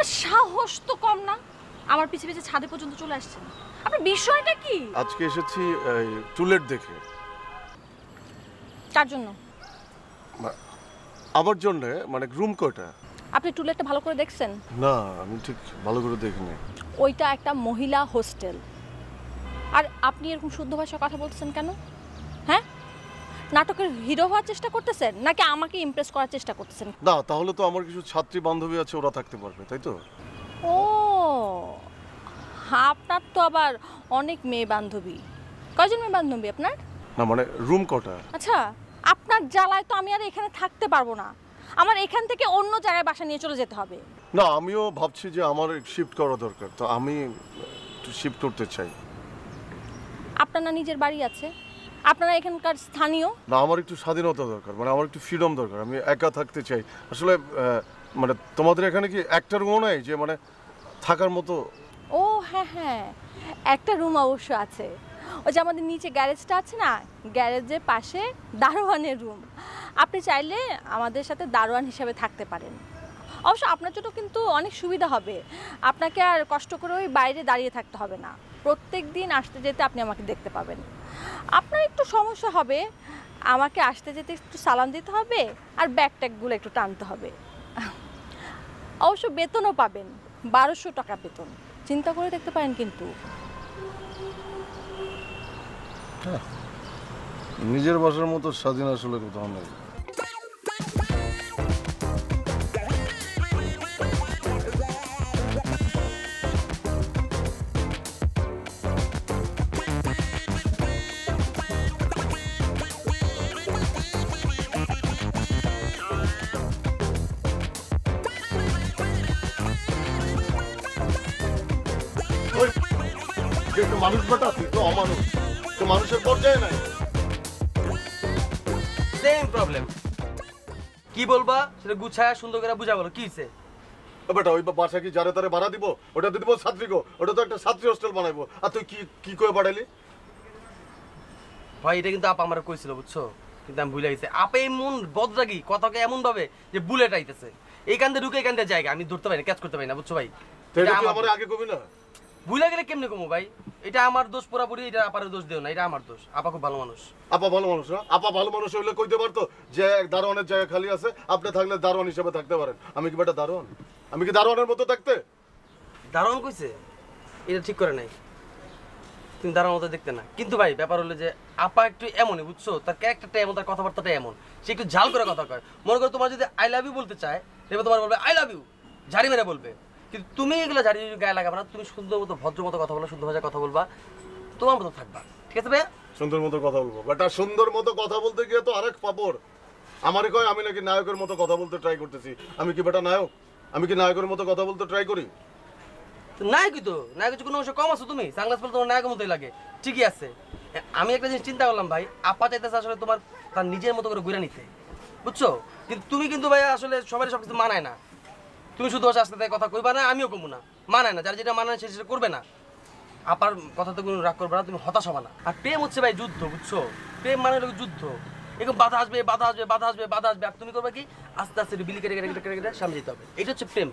আপনার সাহস তো কম না আমার পিছে পিছে ছাদে পর্যন্ত চলে আসছেন আপনার বিষয়টা কি আজকে এসেছি টুলেট দেখে তার জন্য আমার জন্য মানে রুম কয়টা আপনি টুলেটটা ভালো করে দেখছেন না আমি ঠিক ভালো করে দেখিনি ওইটা একটা মহিলা হোস্টেল আর আপনি এরকম শুদ্ধ ভাষায় কথা বলছেন কেন হ্যাঁ নাটকের হিরো হওয়ার চেষ্টা করতেছেন নাকি আমাকে ইমপ্রেস করার চেষ্টা করতেছেন না তাহলে তো আমার কিছু ছাত্রী বান্ধবী আছে ওরা থাকতে পারবে তাই তো ও আপনার তো আবার অনেক মেয়ে বান্ধবী কয়জন মেয়ে বান্ধবী আপনার না মানে রুম কটা আচ্ছা আপনার জ্বালায় তো আমি আর এখানে থাকতে পারবো না আমার এখান থেকে অন্য জায়গায় বাসা নিয়ে চলে যেতে হবে না আমিও ভাবছি যে আমার শিফট করা দরকার তো আমি শিফট করতে চাই আপনার না নিজের বাড়ি আছে আপনারা এখানকার স্থানীয় না আমার একটু স্বাধীনতা দরকার মানে আমার একটু ফ্রিডম দরকার আমি একা থাকতে চাই আসলে মানে তোমাদের এখানে কি একটা রুমও নাই যে মানে থাকার মতো ও হ্যাঁ হ্যাঁ একটা রুম অবশ্য আছে ওই যে আমাদের নিচে গ্যারেজটা আছে না গ্যারেজের পাশে দারোয়ানের রুম আপনি চাইলে আমাদের সাথে দারোয়ান হিসাবে থাকতে পারেন অবশ্য আপনার জন্য কিন্তু অনেক সুবিধা হবে আপনাকে আর কষ্ট করে ওই বাইরে দাঁড়িয়ে থাকতে হবে না প্রত্যেক দিন আসতে যেতে আপনি আমাকে দেখতে পাবেন আপনার একটু সমস্যা হবে আমাকে আসতে যেতে একটু সালাম দিতে হবে আর ব্যাগ ট্যাগগুলো একটু টানতে হবে অবশ্য বেতনও পাবেন বারোশো টাকা বেতন চিন্তা করে দেখতে পারেন কিন্তু হ্যাঁ, নিজের বাসার মতো স্বাধীন আসলে কোথাও নেই মানুষ বেটা তুই তো অমানুষ তো মানুষের পর্যায়ে নাই সেম প্রবলেম কি বলবা সেটা গুছায়া সুন্দর করে বুঝা বলো কি হইছে ও বেটা ওই বাসা কি যারে তারে ভাড়া দিব ওটা তো দিব ছাত্রীকে ওটা তো একটা ছাত্রী হোস্টেল বানাইবো আর তুই কি কি করে বাড়াইলি ভাই এটা কিন্তু আপা আমার কইছিল বুঝছো কিন্তু আমি ভুলে গেছি আপা এমন বদরাগি কথাকে এমন ভাবে যে বুলেট আইতেছে এইখান থেকে ঢুকে এইখান থেকে জায়গা আমি ধরতে পারি না ক্যাচ করতে পারি না বুঝছো ভাই আমার আগে কবি না ভুলে গেলে কেমনে কমু ভাই এটা আমার দোষ পুরাপুরি এটা আপার দোষ দেও না এটা আমার দোষ আপা খুব ভালো মানুষ আপা ভালো মানুষ না আপা ভালো মানুষ হলে কইতে পারতো যে দারোয়ানের জায়গা খালি আছে আপনি থাকলে দারোয়ান হিসেবে থাকতে পারেন আমি কি বেটা দারোয়ান আমি কি দারোয়ানের মতো থাকতে দারোয়ান কইছে এটা ঠিক করে নাই তুমি দারোয়ান মতো দেখতে না কিন্তু ভাই ব্যাপার হলো যে আপা একটু এমনই বুঝছো তার ক্যারেক্টারটা এমন তার কথাবার্তাটা এমন সে একটু ঝাল করে কথা কয় মনে করো তোমার যদি আই লাভ ইউ বলতে চায় এবার তোমার বলবে আই লাভ ইউ ঝাড়ি মেরে বলবে কিন্তু তুমি এগুলো ঝাড়ি গায়ে লাগাবে না তুমি সুন্দর মতো ভদ্র মতো কথা বলো সুন্দর ভাষায় কথা বলবা তোমার মতো থাকবা ঠিক আছে ভাইয়া সুন্দর মতো কথা বলবো বাট আর সুন্দর মতো কথা বলতে গিয়ে তো আরেক পাপড় আমারে কয় আমি নাকি নায়কের মতো কথা বলতে ট্রাই করতেছি আমি কি বেটা নায়ক আমি কি নায়কের মতো কথা বলতে ট্রাই করি নায়কই তো নায়কের কোনো অংশ কম আছো তুমি সাংলাস বলতে তোমার নায়কের মতোই লাগে ঠিকই আছে আমি একটা জিনিস চিন্তা করলাম ভাই আপা চাইতেছে আসলে তোমার তার নিজের মতো করে ঘুরে নিতে বুঝছো কিন্তু তুমি কিন্তু ভাই আসলে সবাই সব কিছু মানায় না তুমি শুধু আস্তে সাথে কথা কইবা না আমিও কমু না মানায় না যার যেটা মানায় সে সেটা করবে না আপার তো কোনো রাগ করবে না তুমি হতাশ হবে না আর প্রেম হচ্ছে ভাই যুদ্ধ বুঝছো প্রেম মানে হলো যুদ্ধ এরকম বাধা আসবে বাধা আসবে বাধা আসবে বাধা আসবে আর তুমি করবে কি আস্তে আস্তে বিলি কেটে কেটে কেটে কেটে সামনে যেতে হবে এটা হচ্ছে প্রেম